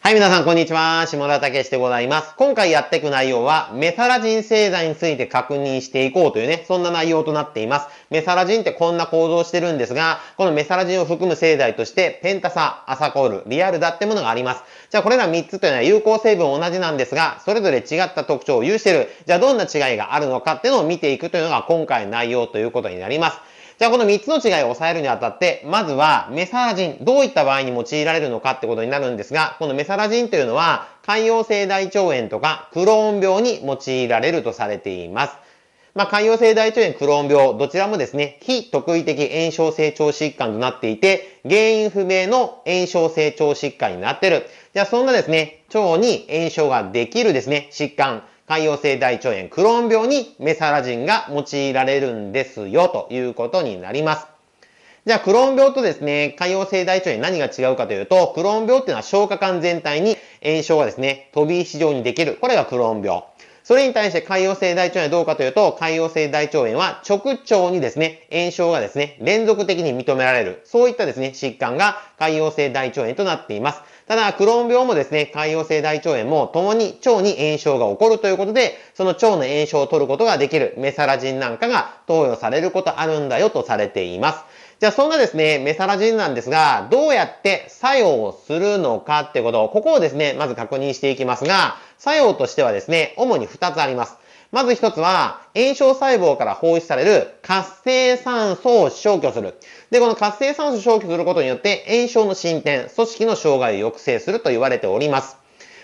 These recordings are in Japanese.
はい、皆さん、こんにちは。下田武史でございます。今回やっていく内容は、メサラジン製剤について確認していこうというね、そんな内容となっています。メサラジンってこんな構造してるんですが、このメサラジンを含む製剤として、ペンタサ、アサコール、リアルダってものがあります。じゃあ、これら3つというのは有効成分同じなんですが、それぞれ違った特徴を有してる。じゃあ、どんな違いがあるのかっていうのを見ていくというのが今回の内容ということになります。じゃあこの3つの違いを抑えるにあたって、まずはメサラジン、どういった場合に用いられるのかってことになるんですが、このメサラジンというのは、潰瘍性大腸炎とかクローン病に用いられるとされています。まあ、潰瘍性大腸炎、クローン病、どちらもですね、非特異的炎症性腸疾患となっていて、原因不明の炎症性腸疾患になっている。じゃあ、そんなですね、腸に炎症ができるですね、疾患、潰瘍性大腸炎、クローン病にメサラジンが用いられるんですよということになります。じゃあ、クローン病とですね、潰瘍性大腸炎何が違うかというと、クローン病っていうのは消化管全体に炎症がですね、飛び石状にできる。これがクローン病。それに対して潰瘍性大腸炎はどうかというと、潰瘍性大腸炎は直腸にですね、炎症がですね、連続的に認められる。そういったですね、疾患が潰瘍性大腸炎となっています。ただ、クローン病もですね、潰瘍性大腸炎も共に腸に炎症が起こるということで、その腸の炎症を取ることができるメサラジンなんかが投与されることあるんだよとされています。じゃあそんなですね、メサラジンなんですが、どうやって作用をするのかってこと、を、ここをですね、まず確認していきますが、作用としてはですね、主に2つあります。まず一つは、炎症細胞から放出される活性酸素を消去する。で、この活性酸素を消去することによって、炎症の進展、組織の障害を抑制すると言われております。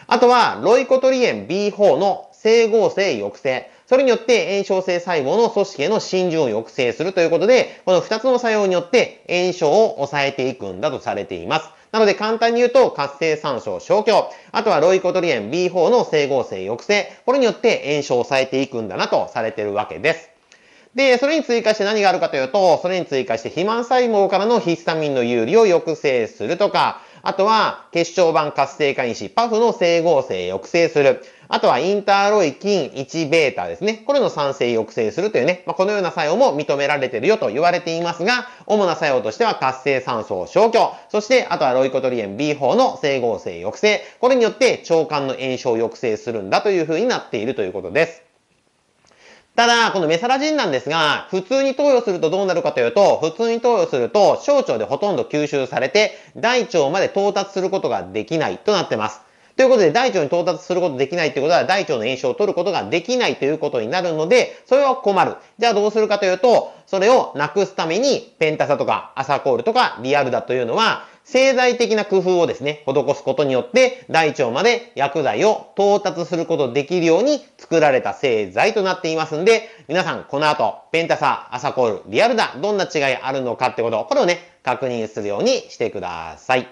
あとは、ロイコトリエン B4 の整合性抑制。それによって炎症性細胞の組織への浸潤を抑制するということで、この2つの作用によって炎症を抑えていくんだとされています。なので簡単に言うと、活性酸症消去、あとはロイコトリエン B4 の整合性抑制、これによって炎症を抑えていくんだなとされてるわけです。で、それに追加して何があるかというと、それに追加して肥満細胞からのヒスタミンの有利を抑制するとか、あとは血小板活性化因子パフの整合性抑制する。あとはインターロイキン1ベータですね。これの酸性抑制するというね、まあ、このような作用も認められてるよと言われていますが、主な作用としては活性酸素を消去、そしてあとはロイコトリエン B4 の整合性抑制、これによって腸管の炎症を抑制するんだというふうになっているということです。ただ、このメサラジンなんですが、普通に投与するとどうなるかというと、普通に投与すると、小腸でほとんど吸収されて、大腸まで到達することができないとなってます。ということで、大腸に到達することできないということは、大腸の炎症を取ることができないということになるので、それは困る。じゃあどうするかというと、それをなくすために、ペンタサとか、アサコールとか、リアルダというのは、製剤的な工夫をですね、施すことによって、大腸まで薬剤を到達することできるように作られた製剤となっていますんで、皆さん、この後、ペンタサ、アサコール、リアルダ、どんな違いあるのかってこと、を、これをね、確認するようにしてください。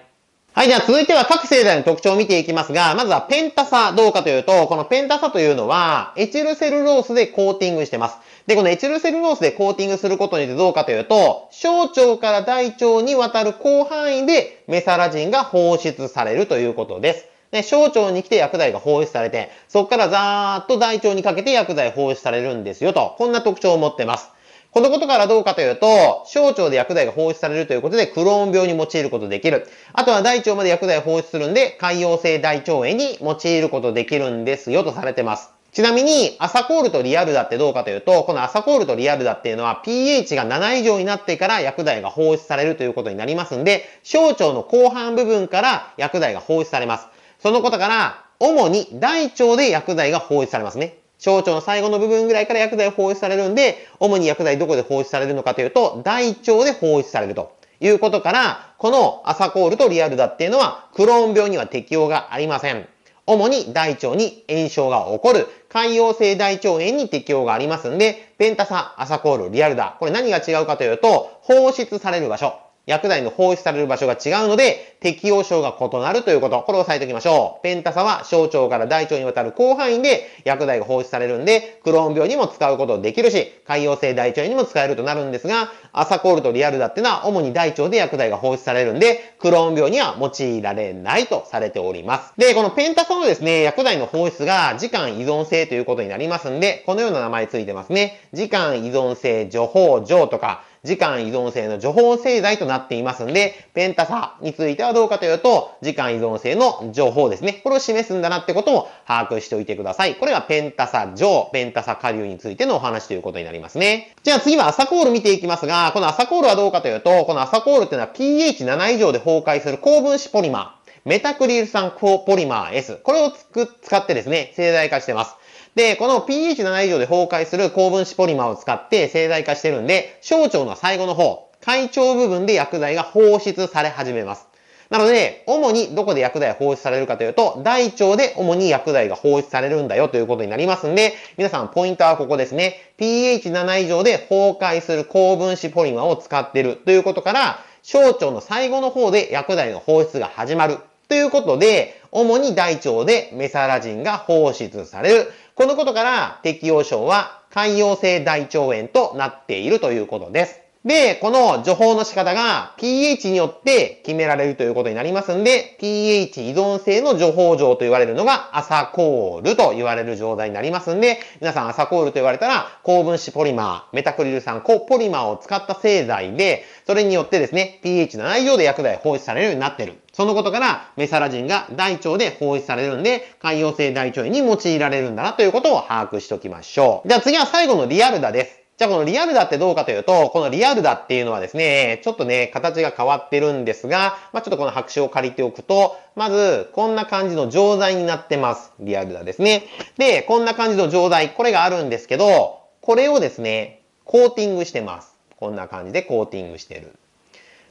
はい。じゃあ続いては各製剤の特徴を見ていきますが、まずはペンタサどうかというと、このペンタサというのは、エチルセルロースでコーティングしてます。で、このエチルセルロースでコーティングすることによってどうかというと、小腸から大腸にわたる広範囲でメサラジンが放出されるということです。で、小腸に来て薬剤が放出されて、そこからザーッと大腸にかけて薬剤放出されるんですよと、こんな特徴を持ってます。このことからどうかというと、小腸で薬剤が放出されるということで、クローン病に用いることできる。あとは大腸まで薬剤を放出するんで、潰瘍性大腸炎に用いることできるんですよとされてます。ちなみに、アサコールとリアルダってどうかというと、このアサコールとリアルダっていうのは pH が7以上になってから薬剤が放出されるということになりますんで、小腸の後半部分から薬剤が放出されます。そのことから、主に大腸で薬剤が放出されますね。小腸の最後の部分ぐらいから薬剤放出されるんで、主に薬剤どこで放出されるのかというと、大腸で放出されるということから、このアサコールとリアルダっていうのは、クローン病には適用がありません。主に大腸に炎症が起こる、潰瘍性大腸炎に適用がありますんで、ペンタサ、アサコール、リアルダ、これ何が違うかというと、放出される場所。薬剤の放出される場所が違うので、適応症が異なるということ。これを押さえておきましょう。ペンタサは小腸から大腸にわたる広範囲で薬剤が放出されるんで、クローン病にも使うことできるし、潰瘍性大腸炎にも使えるとなるんですが、アサコールとリアルダってのは主に大腸で薬剤が放出されるんで、クローン病には用いられないとされております。で、このペンタサのですね、薬剤の放出が時間依存性ということになりますんで、このような名前ついてますね。時間依存性、除法、上とか、時間依存性の情報製剤となっていますんで、ペンタサについてはどうかというと、時間依存性の情報ですね。これを示すんだなってことも把握しておいてください。これがペンタサ上、ペンタサ下流についてのお話ということになりますね。じゃあ次はアサコール見ていきますが、このアサコールはどうかというと、このアサコールっていうのは pH7 以上で崩壊する高分子ポリマー。メタクリル酸ポリマー S。これをつく使ってですね、製剤化してます。で、この pH7 以上で崩壊する高分子ポリマーを使って製剤化してるんで、小腸の最後の方、会腸部分で薬剤が放出され始めます。なので、主にどこで薬剤放出されるかというと、大腸で主に薬剤が放出されるんだよということになりますんで、皆さんポイントはここですね。pH7 以上で崩壊する高分子ポリマーを使ってるということから、小腸の最後の方で薬剤の放出が始まるということで、主に大腸でメサラジンが放出される。このことから適応症は潰瘍性大腸炎となっているということです。で、この除法の仕方が pH によって決められるということになりますんで、pH 依存性の除法状と言われるのがアサコールと言われる状態になりますんで、皆さんアサコールと言われたら、高分子ポリマー、メタクリル酸高ポリマーを使った製剤で、それによってですね、pH の内容で薬剤放出されるようになってる。そのことから、メサラジンが大腸で放出されるんで、潰瘍性大腸炎に用いられるんだなということを把握しておきましょう。じゃあ次は最後のリアルダです。じゃあこのリアルダってどうかというと、このリアルダっていうのはですね、ちょっとね、形が変わってるんですが、まあ、ちょっとこの白紙を借りておくと、まず、こんな感じの錠剤になってます。リアルダですね。で、こんな感じの錠剤、これがあるんですけど、これをですね、コーティングしてます。こんな感じでコーティングしてる。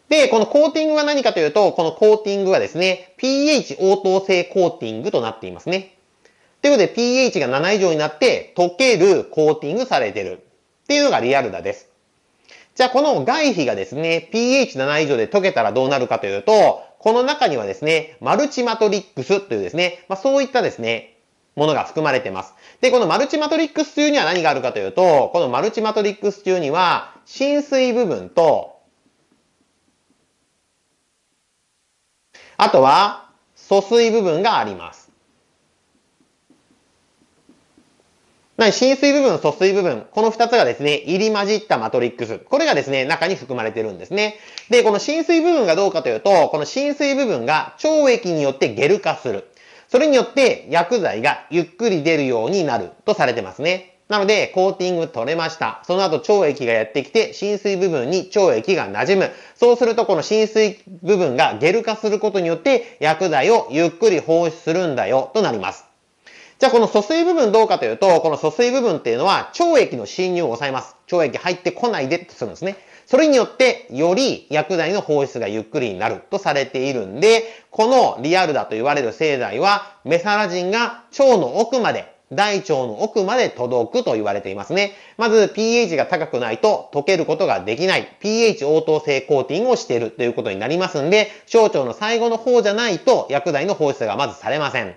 で、このコーティングは何かというと、このコーティングはですね、pH 応答性コーティングとなっていますね。ということで、pH が7以上になって、溶けるコーティングされてる。っていうのがリアルだです。じゃあこの外皮がですね、pH7 以上で溶けたらどうなるかというと、この中にはですね、マルチマトリックスというですね、まあ、そういったですね、ものが含まれてます。で、このマルチマトリックス中には何があるかというと、このマルチマトリックス中には、浸水部分と、あとは、疎水部分があります。な浸水部分、疎水部分、この二つがですね、入り混じったマトリックス。これがですね、中に含まれてるんですね。で、この浸水部分がどうかというと、この浸水部分が腸液によってゲル化する。それによって薬剤がゆっくり出るようになるとされてますね。なので、コーティング取れました。その後、腸液がやってきて、浸水部分に腸液が馴染む。そうすると、この浸水部分がゲル化することによって、薬剤をゆっくり放出するんだよ、となります。じゃあこの疎水部分どうかというと、この疎水部分っていうのは腸液の侵入を抑えます。懲役入ってこないでとするんですね。それによって、より薬剤の放出がゆっくりになるとされているんで、このリアルだと言われる製剤は、メサラジンが腸の奥まで、大腸の奥まで届くと言われていますね。まず、pH が高くないと溶けることができない pH 応答性コーティングをしているということになりますんで、小腸の最後の方じゃないと薬剤の放出がまずされません。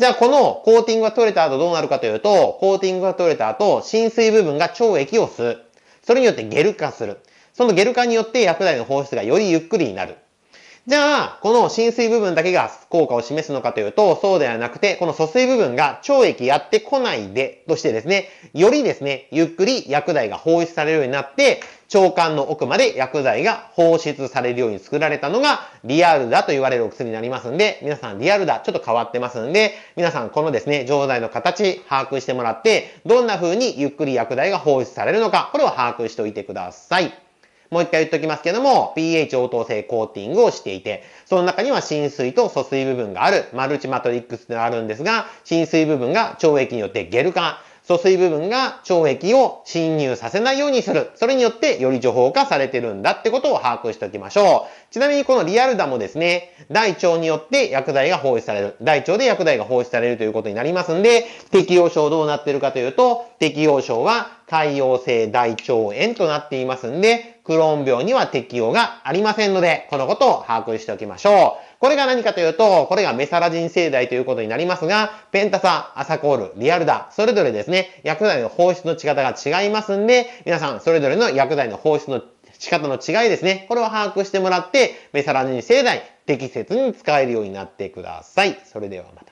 じゃあこのコーティングが取れた後どうなるかというと、コーティングが取れた後、浸水部分が腸液を吸う。それによってゲル化する。そのゲル化によって薬剤の放出がよりゆっくりになる。じゃあ、この浸水部分だけが効果を示すのかというと、そうではなくて、この疎水部分が懲役やってこないでとしてですね、よりですね、ゆっくり薬剤が放出されるようになって、腸管の奥まで薬剤が放出されるように作られたのが、リアルだと言われるお薬になりますんで、皆さんリアルだ、ちょっと変わってますんで、皆さんこのですね、錠剤の形、把握してもらって、どんな風にゆっくり薬剤が放出されるのか、これを把握しておいてください。もう一回言っときますけども、pH 応答性コーティングをしていて、その中には浸水と疎水部分がある、マルチマトリックスがあるんですが、浸水部分が腸液によってゲル化、疎水部分が腸液を侵入させないようにする。それによってより情報化されてるんだってことを把握しておきましょう。ちなみにこのリアルダもですね、大腸によって薬剤が放出される。大腸で薬剤が放出されるということになりますんで、適応症どうなってるかというと、適応症は潰瘍性大腸炎となっていますんで、クローン病には適用がありませんので、このことを把握しておきましょう。これが何かというと、これがメサラジン製剤ということになりますが、ペンタサ、アサコール、リアルダ、それぞれですね、薬剤の放出の仕方が違いますんで、皆さんそれぞれの薬剤の放出の仕方の違いですね、これを把握してもらって、メサラジン製剤、適切に使えるようになってください。それではまた。